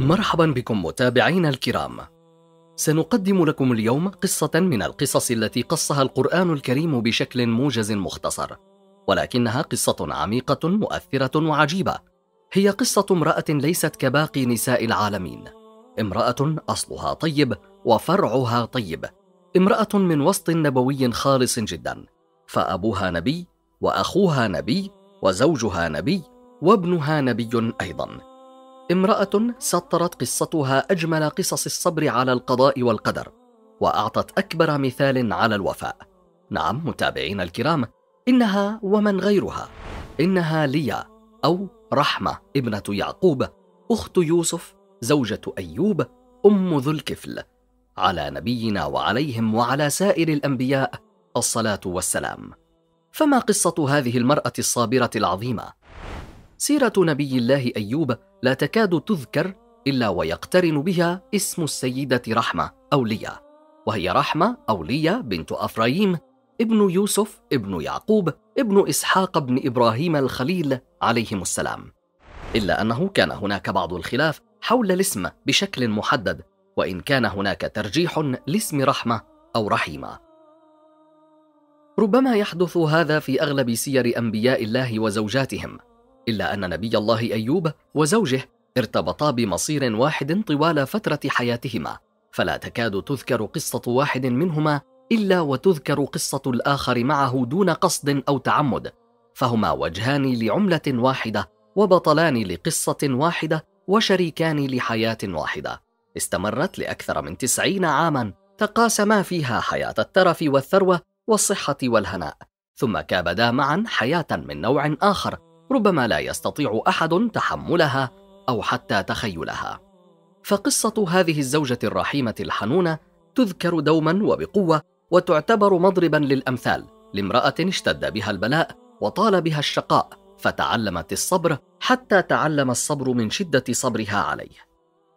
مرحبا بكم متابعينا الكرام سنقدم لكم اليوم قصة من القصص التي قصها القرآن الكريم بشكل موجز مختصر ولكنها قصة عميقة مؤثرة وعجيبة هي قصة امرأة ليست كباقي نساء العالمين امرأة أصلها طيب وفرعها طيب امرأة من وسط نبوي خالص جدا فأبوها نبي وأخوها نبي وزوجها نبي وابنها نبي أيضاً امرأة سطرت قصتها أجمل قصص الصبر على القضاء والقدر، وأعطت أكبر مثال على الوفاء. نعم متابعينا الكرام، إنها ومن غيرها، إنها ليا أو رحمة ابنة يعقوب، أخت يوسف، زوجة أيوب، أم ذو الكفل. على نبينا وعليهم وعلى سائر الأنبياء الصلاة والسلام. فما قصة هذه المرأة الصابرة العظيمة؟ سيرة نبي الله أيوب لا تكاد تذكر إلا ويقترن بها اسم السيدة رحمة أو ليا وهي رحمة أو ليا بنت أفرايم ابن يوسف ابن يعقوب ابن إسحاق بن إبراهيم الخليل عليهم السلام إلا أنه كان هناك بعض الخلاف حول الاسم بشكل محدد وإن كان هناك ترجيح لاسم رحمة أو رحيمة ربما يحدث هذا في اغلب سير انبياء الله وزوجاتهم إلا أن نبي الله أيوب وزوجه ارتبطا بمصير واحد طوال فترة حياتهما، فلا تكاد تذكر قصة واحد منهما إلا وتذكر قصة الآخر معه دون قصد أو تعمد، فهما وجهان لعملة واحدة، وبطلان لقصة واحدة، وشريكان لحياة واحدة. استمرت لأكثر من تسعين عاما تقاسما فيها حياة الترف والثروة والصحة والهناء، ثم كابدا معا حياة من نوع آخر ربما لا يستطيع احد تحملها او حتى تخيلها فقصه هذه الزوجه الرحيمه الحنونه تذكر دوما وبقوه وتعتبر مضربا للامثال لامراه اشتد بها البلاء وطال بها الشقاء فتعلمت الصبر حتى تعلم الصبر من شده صبرها عليه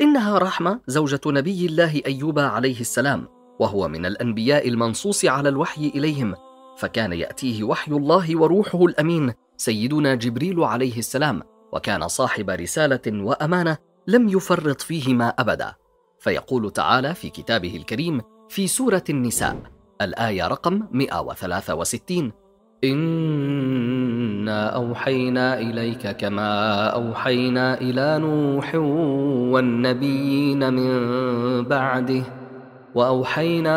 انها رحمه زوجه نبي الله ايوب عليه السلام وهو من الانبياء المنصوص على الوحي اليهم فكان ياتيه وحي الله وروحه الامين سيدنا جبريل عليه السلام وكان صاحب رساله وامانه لم يفرط فيهما ابدا فيقول تعالى في كتابه الكريم في سوره النساء الايه رقم 163 انا اوحينا اليك كما اوحينا الى نوح والنبيين من بعده واوحينا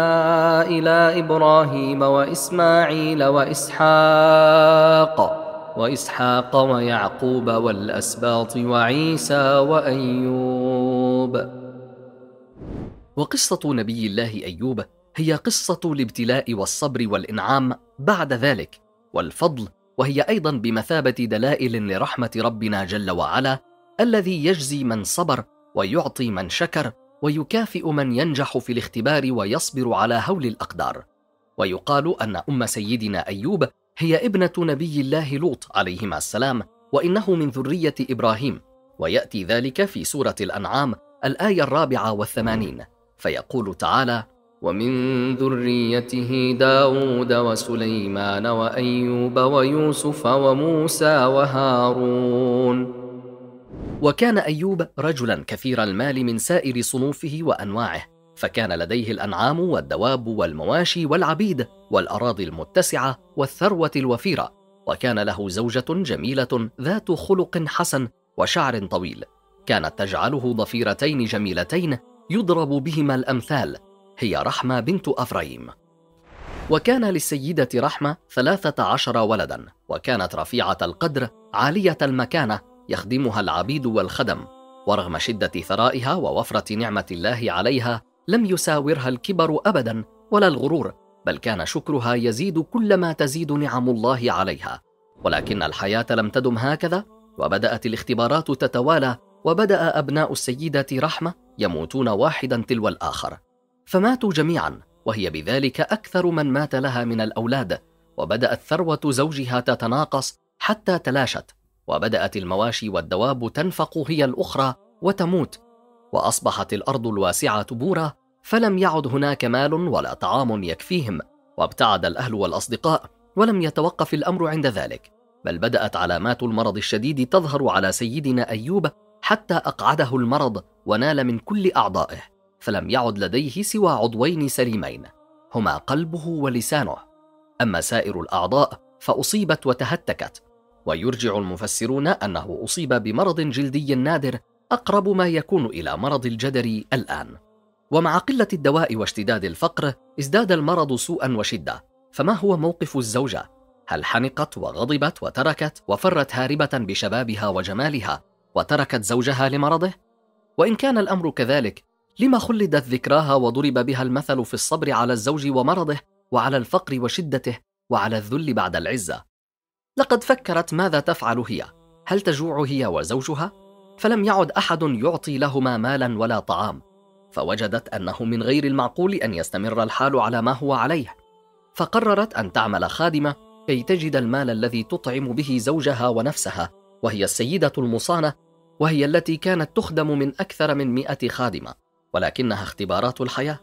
الى ابراهيم واسماعيل واسحاق واسحاق ويعقوب والاسباط وعيسى وايوب وقصه نبي الله ايوب هي قصه الابتلاء والصبر والانعام بعد ذلك والفضل وهي ايضا بمثابه دلائل لرحمه ربنا جل وعلا الذي يجزي من صبر ويعطي من شكر ويكافئ من ينجح في الاختبار ويصبر على هول الاقدار ويقال ان ام سيدنا ايوب هي ابنة نبي الله لوط عليهما السلام وإنه من ذرية إبراهيم ويأتي ذلك في سورة الأنعام الآية الرابعة والثمانين فيقول تعالى ومن ذريته داود وسليمان وأيوب ويوسف وموسى وهارون وكان أيوب رجلا كثير المال من سائر صنوفه وأنواعه فكان لديه الانعام والدواب والمواشي والعبيد والاراضي المتسعه والثروه الوفيره وكان له زوجه جميله ذات خلق حسن وشعر طويل كانت تجعله ضفيرتين جميلتين يضرب بهما الامثال هي رحمه بنت افرايم وكان للسيدة رحمة ثلاثة عشر ولدا وكانت رفيعة القدر عالية المكانة يخدمها العبيد والخدم ورغم شدة ثرائها ووفرة نعمة الله عليها لم يساورها الكبر ابدا ولا الغرور بل كان شكرها يزيد كلما تزيد نعم الله عليها ولكن الحياه لم تدم هكذا وبدات الاختبارات تتوالى وبدا ابناء السيده رحمه يموتون واحدا تلو الاخر فماتوا جميعا وهي بذلك اكثر من مات لها من الاولاد وبدات ثروه زوجها تتناقص حتى تلاشت وبدات المواشي والدواب تنفق هي الاخرى وتموت واصبحت الارض الواسعه بورا فلم يعد هناك مال ولا طعام يكفيهم وابتعد الاهل والاصدقاء ولم يتوقف الامر عند ذلك بل بدات علامات المرض الشديد تظهر على سيدنا ايوب حتى اقعده المرض ونال من كل اعضائه فلم يعد لديه سوى عضوين سليمين هما قلبه ولسانه اما سائر الاعضاء فاصيبت وتهتكت ويرجع المفسرون انه اصيب بمرض جلدي نادر اقرب ما يكون الى مرض الجدري الان ومع قله الدواء واشتداد الفقر ازداد المرض سوءا وشده فما هو موقف الزوجه هل حنقت وغضبت وتركت وفرت هاربه بشبابها وجمالها وتركت زوجها لمرضه وان كان الامر كذلك لما خلدت ذكراها وضرب بها المثل في الصبر على الزوج ومرضه وعلى الفقر وشدته وعلى الذل بعد العزه لقد فكرت ماذا تفعل هي هل تجوع هي وزوجها فلم يعد احد يعطي لهما مالا ولا طعام فوجدت انه من غير المعقول ان يستمر الحال على ما هو عليه فقررت ان تعمل خادمه كي تجد المال الذي تطعم به زوجها ونفسها وهي السيده المصانه وهي التي كانت تخدم من اكثر من مئه خادمه ولكنها اختبارات الحياه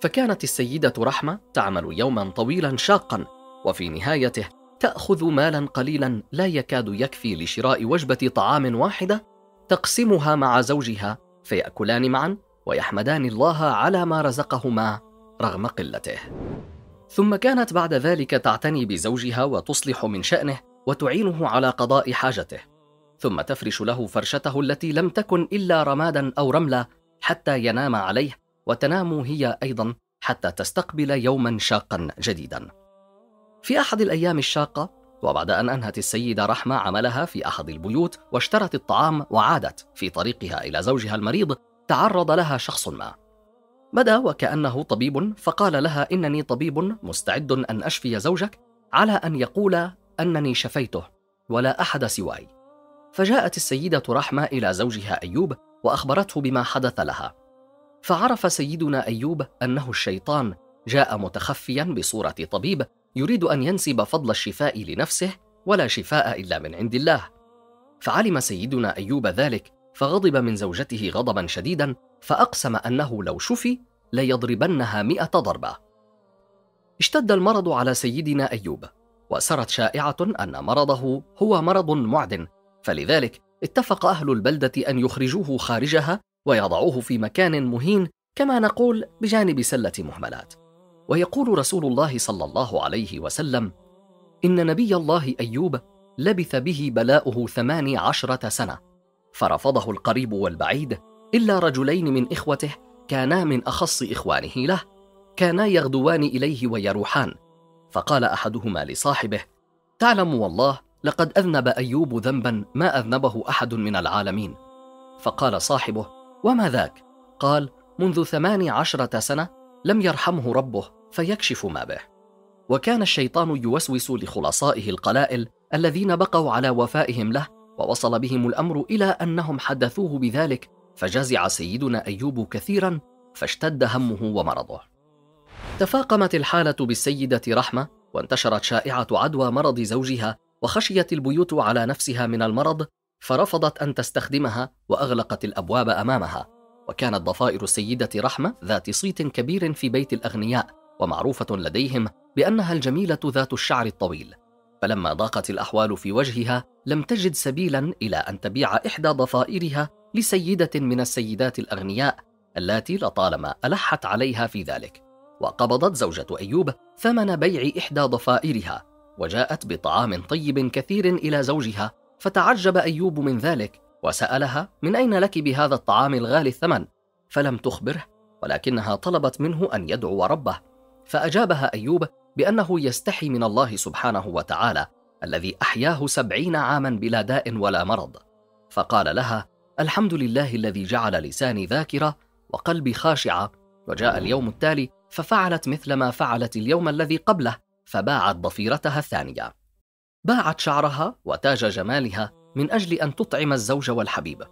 فكانت السيده رحمه تعمل يوما طويلا شاقا وفي نهايته تاخذ مالا قليلا لا يكاد يكفي لشراء وجبه طعام واحده تقسمها مع زوجها فيأكلان معا ويحمدان الله على ما رزقهما رغم قلته. ثم كانت بعد ذلك تعتني بزوجها وتصلح من شأنه وتعينه على قضاء حاجته، ثم تفرش له فرشته التي لم تكن إلا رمادا أو رملة حتى ينام عليه وتنام هي أيضا حتى تستقبل يوما شاقا جديدا. في أحد الأيام الشاقة وبعد أن أنهت السيدة رحمة عملها في أحد البيوت واشترت الطعام وعادت في طريقها إلى زوجها المريض تعرض لها شخص ما بدا وكأنه طبيب فقال لها إنني طبيب مستعد أن أشفي زوجك على أن يقول أنني شفيته ولا أحد سواي فجاءت السيدة رحمة إلى زوجها أيوب وأخبرته بما حدث لها فعرف سيدنا أيوب أنه الشيطان جاء متخفيا بصورة طبيب يريد أن ينسب فضل الشفاء لنفسه ولا شفاء إلا من عند الله فعلم سيدنا أيوب ذلك فغضب من زوجته غضبا شديدا فأقسم أنه لو شفي ليضربنها مئة ضربة اشتد المرض على سيدنا أيوب وسرت شائعة أن مرضه هو مرض معدن فلذلك اتفق أهل البلدة أن يخرجوه خارجها ويضعوه في مكان مهين كما نقول بجانب سلة مهملات ويقول رسول الله صلى الله عليه وسلم ان نبي الله ايوب لبث به بلاؤه ثماني عشره سنه فرفضه القريب والبعيد الا رجلين من اخوته كانا من اخص اخوانه له كانا يغدوان اليه ويروحان فقال احدهما لصاحبه تعلم والله لقد اذنب ايوب ذنبا ما اذنبه احد من العالمين فقال صاحبه وما ذاك قال منذ ثمان عشره سنه لم يرحمه ربه فيكشف ما به وكان الشيطان يوسوس لخلصائه القلائل الذين بقوا على وفائهم له ووصل بهم الامر الى انهم حدثوه بذلك فجزع سيدنا ايوب كثيرا فاشتد همه ومرضه تفاقمت الحاله بالسيده رحمه وانتشرت شائعه عدوى مرض زوجها وخشيت البيوت على نفسها من المرض فرفضت ان تستخدمها واغلقت الابواب امامها وكانت ضفائر السيده رحمه ذات صيت كبير في بيت الاغنياء ومعروفة لديهم بأنها الجميلة ذات الشعر الطويل فلما ضاقت الأحوال في وجهها لم تجد سبيلا إلى أن تبيع إحدى ضفائرها لسيدة من السيدات الأغنياء التي لطالما ألحت عليها في ذلك وقبضت زوجة أيوب ثمن بيع إحدى ضفائرها وجاءت بطعام طيب كثير إلى زوجها فتعجب أيوب من ذلك وسألها من أين لك بهذا الطعام الغالي الثمن فلم تخبره ولكنها طلبت منه أن يدعو ربه فأجابها أيوب بأنه يستحي من الله سبحانه وتعالى الذي أحياه سبعين عاما بلا داء ولا مرض فقال لها الحمد لله الذي جعل لساني ذاكرة وقلبي خاشعة وجاء اليوم التالي ففعلت مثل ما فعلت اليوم الذي قبله فباعت ضفيرتها الثانية باعت شعرها وتاج جمالها من أجل أن تطعم الزوج والحبيب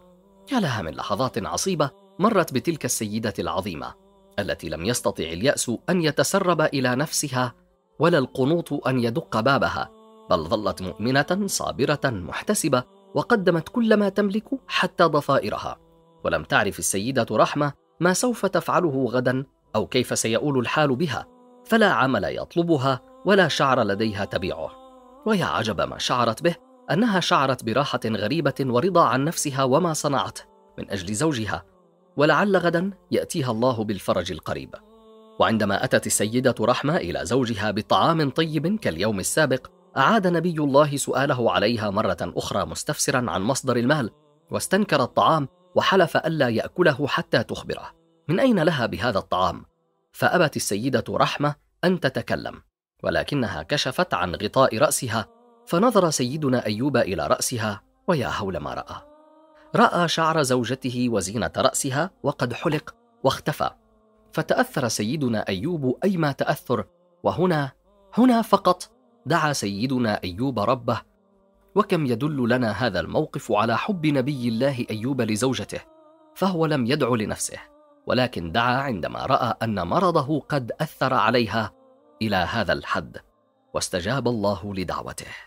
يا لها من لحظات عصيبة مرت بتلك السيدة العظيمة التي لم يستطع الياس ان يتسرب الى نفسها ولا القنوط ان يدق بابها بل ظلت مؤمنه صابره محتسبه وقدمت كل ما تملك حتى ضفائرها ولم تعرف السيده رحمه ما سوف تفعله غدا او كيف سيؤول الحال بها فلا عمل يطلبها ولا شعر لديها تبيعه ويا عجب ما شعرت به انها شعرت براحه غريبه ورضا عن نفسها وما صنعته من اجل زوجها ولعل غدا ياتيها الله بالفرج القريب وعندما اتت السيده رحمه الى زوجها بطعام طيب كاليوم السابق اعاد نبي الله سؤاله عليها مره اخرى مستفسرا عن مصدر المال واستنكر الطعام وحلف الا ياكله حتى تخبره من اين لها بهذا الطعام فابت السيده رحمه ان تتكلم ولكنها كشفت عن غطاء راسها فنظر سيدنا ايوب الى راسها ويا هول ما راى راى شعر زوجته وزينه راسها وقد حلق واختفى فتاثر سيدنا ايوب ايما تاثر وهنا هنا فقط دعا سيدنا ايوب ربه وكم يدل لنا هذا الموقف على حب نبي الله ايوب لزوجته فهو لم يدع لنفسه ولكن دعا عندما راى ان مرضه قد اثر عليها الى هذا الحد واستجاب الله لدعوته